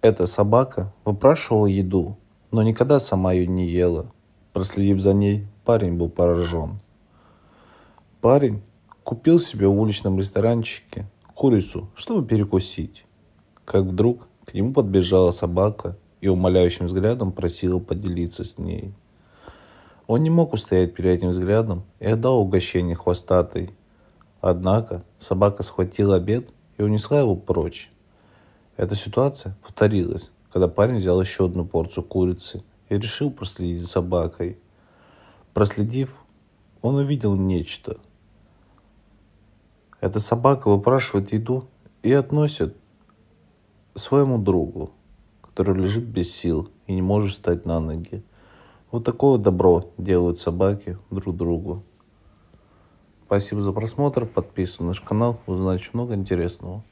Эта собака выпрашивала еду, но никогда сама ее не ела. Проследив за ней, парень был поражен. Парень купил себе в уличном ресторанчике курицу, чтобы перекусить. Как вдруг к нему подбежала собака и умоляющим взглядом просила поделиться с ней. Он не мог устоять перед этим взглядом и отдал угощение хвостатой. Однако собака схватила обед и унесла его прочь. Эта ситуация повторилась, когда парень взял еще одну порцию курицы и решил проследить за собакой. Проследив, он увидел нечто. Эта собака выпрашивает еду и относит своему другу, который лежит без сил и не может встать на ноги. Вот такое добро делают собаки друг другу. Спасибо за просмотр, подписывайтесь на наш канал, узнать много интересного.